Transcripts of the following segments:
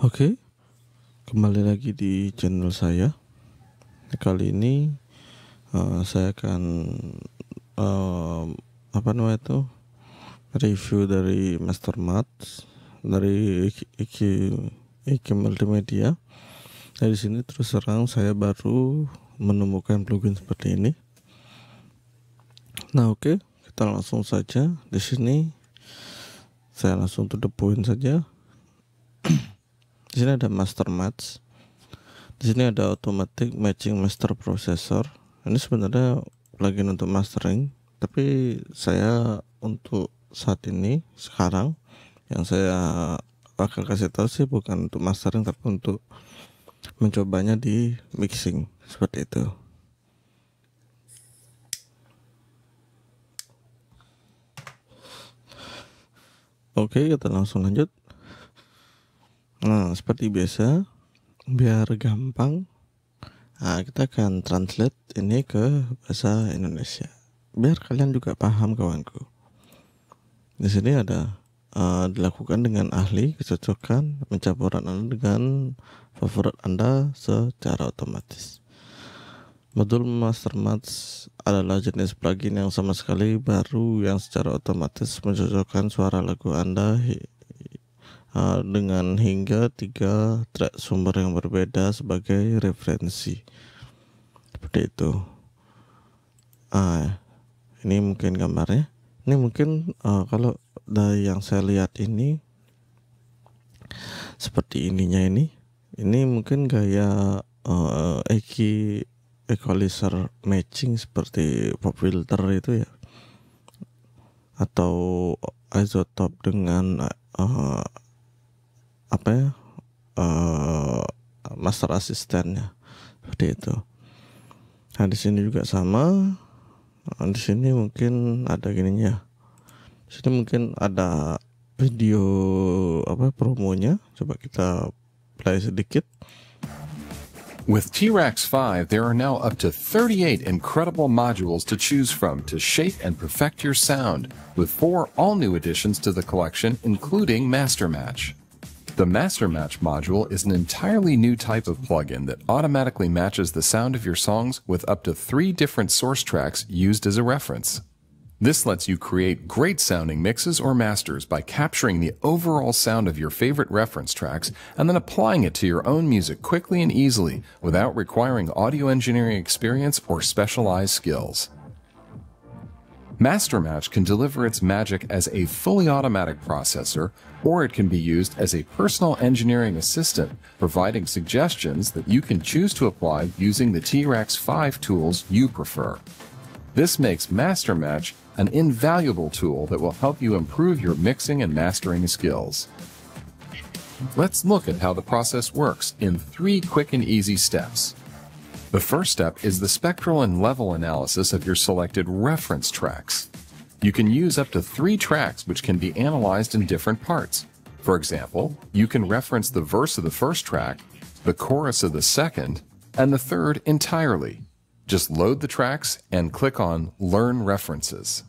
Oke, kembali lagi di channel saya. Kali ini uh, saya akan uh, apa namanya itu review dari Master Mastermat dari Iki Iki Multimedia. Nah, di sini terus terang saya baru menemukan plugin seperti ini. Nah oke, okay, kita langsung saja di sini. Saya langsung to the point saja di sini ada master match. Di sini ada automatic matching master processor. Ini sebenarnya plugin untuk mastering, tapi saya untuk saat ini sekarang yang saya akan kasih tahu sih bukan untuk mastering tapi untuk mencobanya di mixing seperti itu. Oke, kita langsung lanjut. Nah, seperti biasa, biar gampang, nah, kita akan translate ini ke bahasa Indonesia. Biar kalian juga paham, kawanku. Di sini ada uh, dilakukan dengan ahli, kecocokan, pencampuran Anda dengan favorit Anda secara otomatis. Modul Mastermatch adalah jenis plugin yang sama sekali baru yang secara otomatis mencocokkan suara lagu Anda Eh, dengan hingga tiga track sumber yang berbeda sebagai referensi seperti itu ah ini mungkin gambarnya ini mungkin uh, kalau dari yang saya lihat ini seperti ininya ini ini mungkin gaya uh, eki equalizer matching seperti pop filter itu ya atau isotop dengan uh, apa ya uh, master asistennya seperti itu nah di sini juga sama nah, di sini mungkin ada gininya di sini mungkin ada video apa promonya coba kita play sedikit With T-Rex 5, there are now up to 38 incredible modules to choose from to shape and perfect your sound, with four all new additions to the collection, including Master Match. The Master Match module is an entirely new type of plugin that automatically matches the sound of your songs with up to three different source tracks used as a reference. This lets you create great sounding mixes or masters by capturing the overall sound of your favorite reference tracks and then applying it to your own music quickly and easily without requiring audio engineering experience or specialized skills. MasterMatch can deliver its magic as a fully automatic processor, or it can be used as a personal engineering assistant, providing suggestions that you can choose to apply using the T-Rex 5 tools you prefer. This makes MasterMatch an invaluable tool that will help you improve your mixing and mastering skills. Let's look at how the process works in three quick and easy steps. The first step is the spectral and level analysis of your selected reference tracks. You can use up to three tracks which can be analyzed in different parts. For example, you can reference the verse of the first track, the chorus of the second, and the third entirely. Just load the tracks and click on Learn References.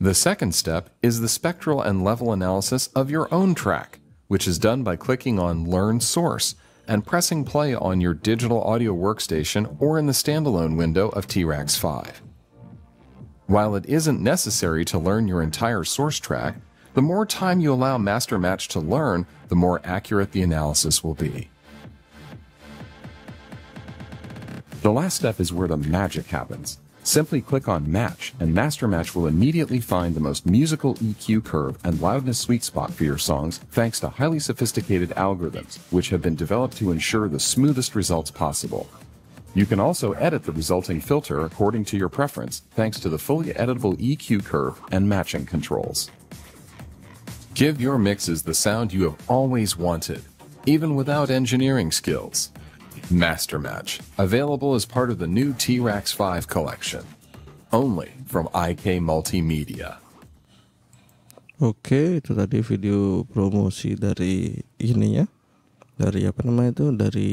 The second step is the spectral and level analysis of your own track, which is done by clicking on Learn Source and pressing play on your digital audio workstation or in the standalone window of T-Rex 5. While it isn't necessary to learn your entire source track, the more time you allow Master Match to learn, the more accurate the analysis will be. The last step is where the magic happens. Simply click on Match, and Master Match will immediately find the most musical EQ curve and loudness sweet spot for your songs thanks to highly sophisticated algorithms, which have been developed to ensure the smoothest results possible. You can also edit the resulting filter according to your preference thanks to the fully editable EQ curve and matching controls. Give your mixes the sound you have always wanted, even without engineering skills. Master Match, available as part of the new T-Rex 5 collection. Only from IK Multimedia. Oke, itu tadi video promosi dari ininya. Dari apa namanya itu? Dari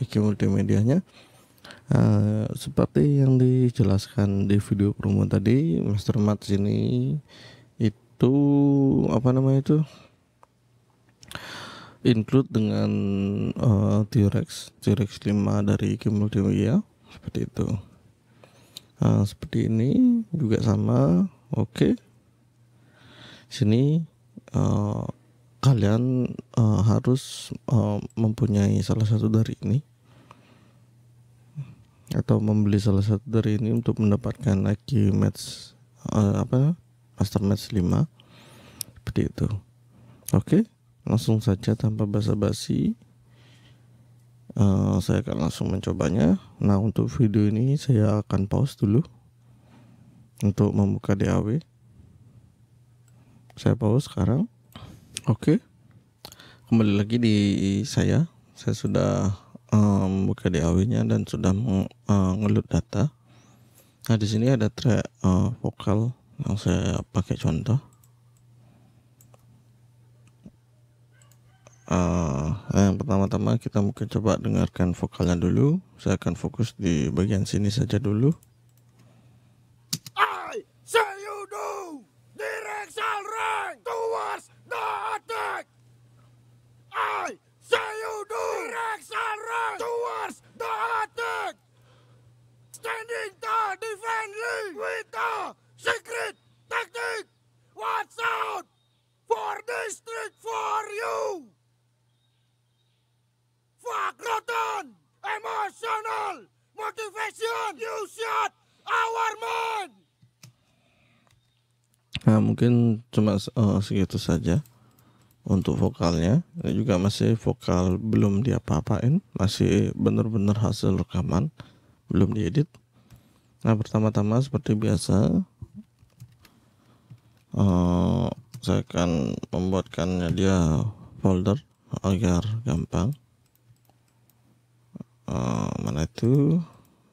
IK Multimedianya. Uh, seperti yang dijelaskan di video promo tadi, Master Match ini itu apa namanya itu? include dengan uh, T-Rex T-Rex 5 dari Kimball Dewia ya. seperti itu nah, seperti ini juga sama oke okay. sini uh, kalian uh, harus uh, mempunyai salah satu dari ini atau membeli salah satu dari ini untuk mendapatkan lagi match uh, apa master match 5 seperti itu oke okay? langsung saja tanpa basa-basi uh, saya akan langsung mencobanya nah untuk video ini saya akan pause dulu untuk membuka DAW saya pause sekarang oke okay. kembali lagi di saya saya sudah um, membuka DAW nya dan sudah mengelut eh, uh, data nah di sini ada track uh, vokal yang saya pakai contoh Uh, yang pertama-tama kita mungkin coba dengarkan vokalnya dulu. Saya akan fokus di bagian sini saja dulu. Nah, mungkin cuma uh, segitu saja untuk vokalnya. Ini juga masih vokal belum diapa-apain, masih benar-benar hasil rekaman, belum diedit. Nah, pertama-tama seperti biasa uh, saya akan membuatkannya dia folder agar gampang. Uh, mana itu?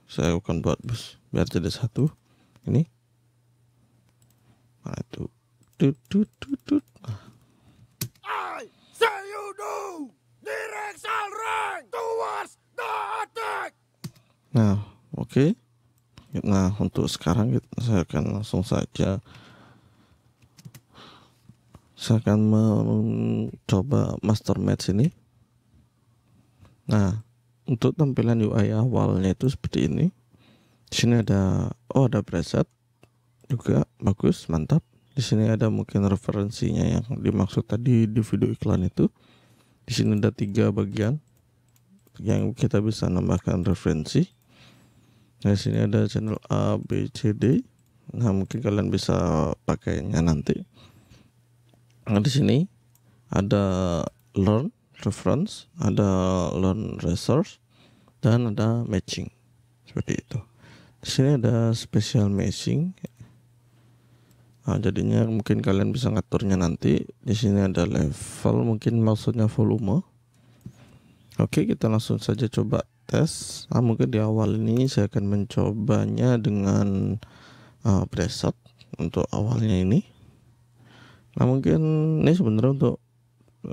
Saya akan buat biar jadi satu. Ini Mana tuh? Tut tut tut tut. I say you do. Direction right towards the attack. Nah, oke. Okay. Nah, untuk sekarang kita, saya akan langsung saja saya akan mencoba master match ini. Nah, untuk tampilan UI awalnya itu seperti ini. Di sini ada oh ada preset juga bagus mantap di sini ada mungkin referensinya yang dimaksud tadi di video iklan itu di sini ada tiga bagian yang kita bisa nambahkan referensi nah di sini ada channel A B C D nah mungkin kalian bisa pakainya nanti nah di sini ada learn reference ada learn resource dan ada matching seperti itu di sini ada special matching Nah, jadinya mungkin kalian bisa ngaturnya nanti. Di sini ada level, mungkin maksudnya volume. Oke, kita langsung saja coba tes. Nah, mungkin di awal ini saya akan mencobanya dengan uh, ah, preset untuk awalnya ini. Nah, mungkin ini sebenarnya untuk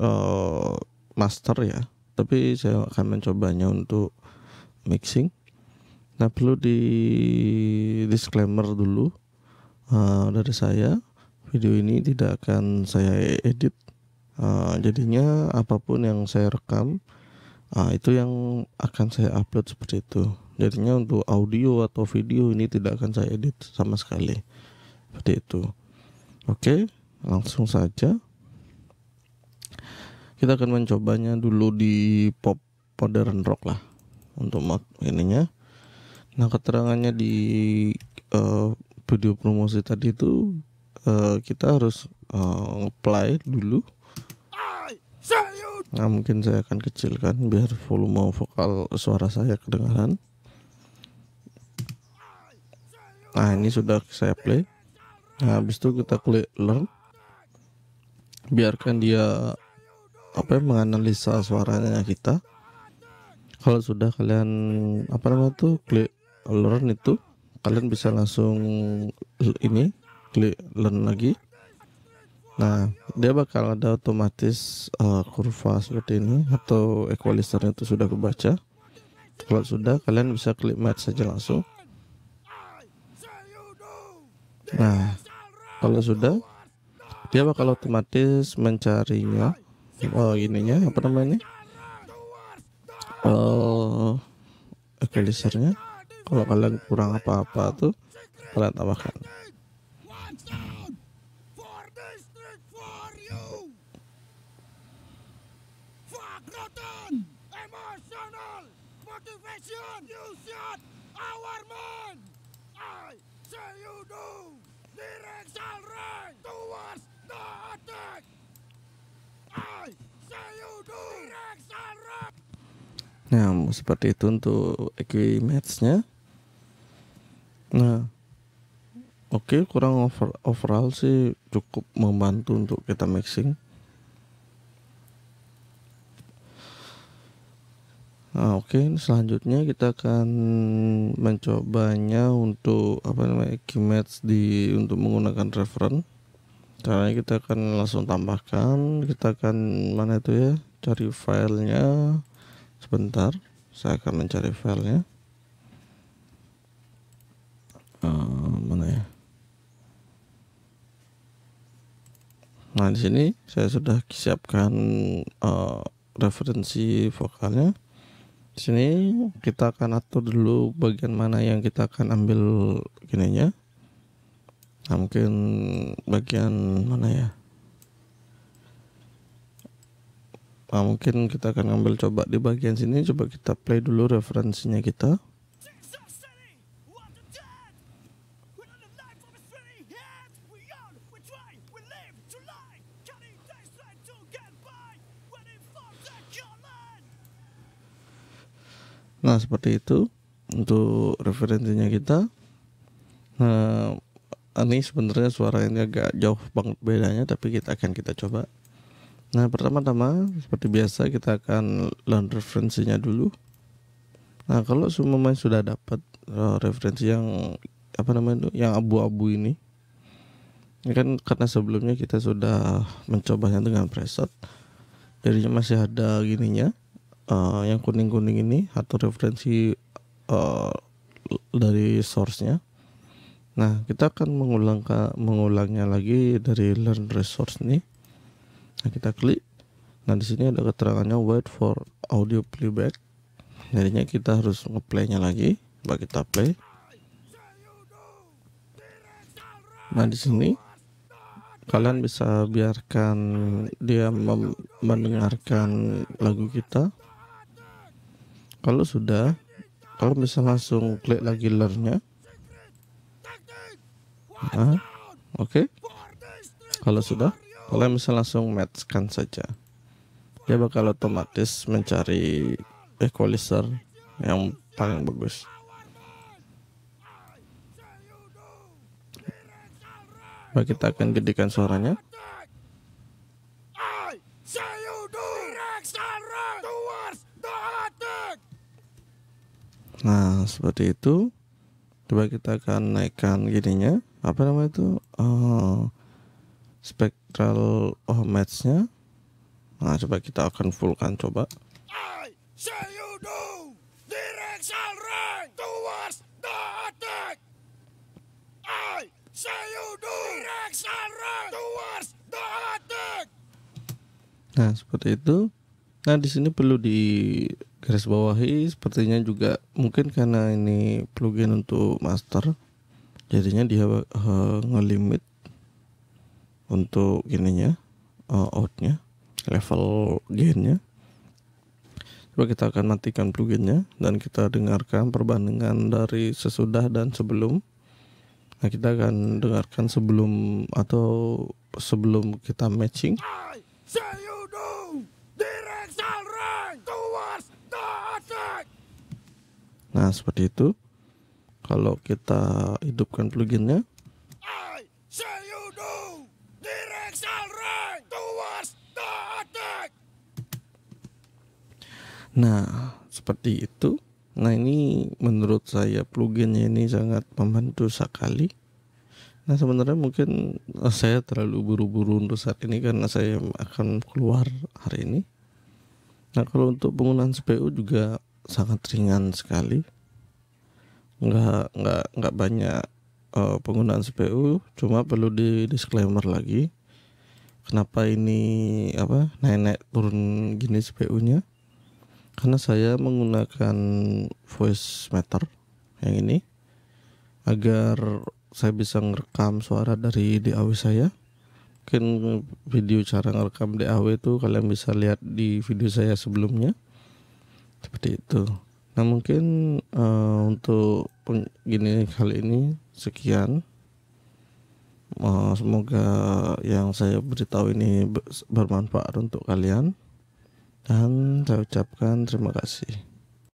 uh, master ya, tapi saya akan mencobanya untuk mixing. Nah, perlu di disclaimer dulu uh, dari saya video ini tidak akan saya edit uh, jadinya apapun yang saya rekam uh, itu yang akan saya upload seperti itu jadinya untuk audio atau video ini tidak akan saya edit sama sekali seperti itu oke langsung saja kita akan mencobanya dulu di pop modern rock lah untuk mak ininya nah keterangannya di uh, video promosi tadi itu uh, kita harus uh, eh, apply dulu nah mungkin saya akan kecilkan biar volume vokal suara saya kedengaran nah ini sudah saya play nah habis itu kita klik learn biarkan dia apa ya, menganalisa suaranya kita kalau sudah kalian apa namanya tuh klik learn itu kalian bisa langsung ini klik learn lagi nah dia bakal ada otomatis uh, kurva seperti ini atau equalizernya itu sudah kebaca kalau sudah kalian bisa klik match saja langsung nah kalau sudah dia bakal otomatis mencarinya oh ininya apa namanya uh, equalizernya kalau kalian kurang apa-apa tuh kalian tambahkan Nah, seperti itu untuk equimatch-nya. Nah, oke okay, kurang over overall sih cukup membantu untuk kita mixing. Nah, oke, okay. selanjutnya kita akan mencobanya untuk apa namanya keymatch di untuk menggunakan reference. Caranya kita akan langsung tambahkan, kita akan mana itu ya, cari filenya. Sebentar, saya akan mencari filenya. Eh, mana ya? Nah di sini saya sudah siapkan uh, referensi vokalnya. Di sini kita akan atur dulu bagian mana yang kita akan ambil gininya. Nah, mungkin bagian mana ya? Nah, mungkin kita akan ambil coba di bagian sini. Coba kita play dulu referensinya kita. Nah seperti itu untuk referensinya kita. Nah ini sebenarnya suaranya agak jauh banget bedanya tapi kita akan kita coba. Nah pertama-tama seperti biasa kita akan learn referensinya dulu. Nah kalau semua main sudah dapat uh, referensi yang apa namanya itu yang abu-abu ini ini kan karena sebelumnya kita sudah mencobanya dengan preset jadinya masih ada gininya uh, yang kuning-kuning ini atau referensi uh, dari source-nya. Nah, kita akan mengulang mengulangnya lagi dari learn resource ini. Nah, kita klik. Nah, di sini ada keterangannya wait for audio playback. Jadinya kita harus ngeplaynya lagi. Coba kita play. Nah, di sini kalian bisa biarkan dia mendengarkan lagu kita kalau sudah kalau bisa langsung klik lagi learnnya nah, oke okay. kalau sudah kalau bisa langsung matchkan saja dia bakal otomatis mencari equalizer yang paling bagus Baik, kita akan gedikan suaranya Nah, seperti itu. Coba kita akan naikkan gininya. Apa namanya itu? Oh, eh, spectral oh matchnya. Nah, coba kita akan fullkan coba. Nah, seperti itu. Nah, di sini perlu di garis bawahi sepertinya juga mungkin karena ini plugin untuk master jadinya dia uh, ngelimit untuk ininya uh, outnya level gainnya coba kita akan matikan pluginnya dan kita dengarkan perbandingan dari sesudah dan sebelum nah kita akan dengarkan sebelum atau sebelum kita matching Nah, seperti itu. Kalau kita hidupkan pluginnya. Nah, seperti itu. Nah, ini menurut saya pluginnya ini sangat membantu sekali. Nah, sebenarnya mungkin saya terlalu buru-buru untuk saat ini karena saya akan keluar hari ini. Nah, kalau untuk penggunaan CPU juga sangat ringan sekali nggak nggak nggak banyak uh, penggunaan CPU cuma perlu di disclaimer lagi kenapa ini apa naik-naik turun gini CPU-nya karena saya menggunakan voice meter yang ini agar saya bisa ngerekam suara dari DAW saya mungkin video cara ngerekam DAW itu kalian bisa lihat di video saya sebelumnya seperti itu nah mungkin uh, untuk gini kali ini sekian uh, semoga yang saya beritahu ini bermanfaat untuk kalian dan saya ucapkan terima kasih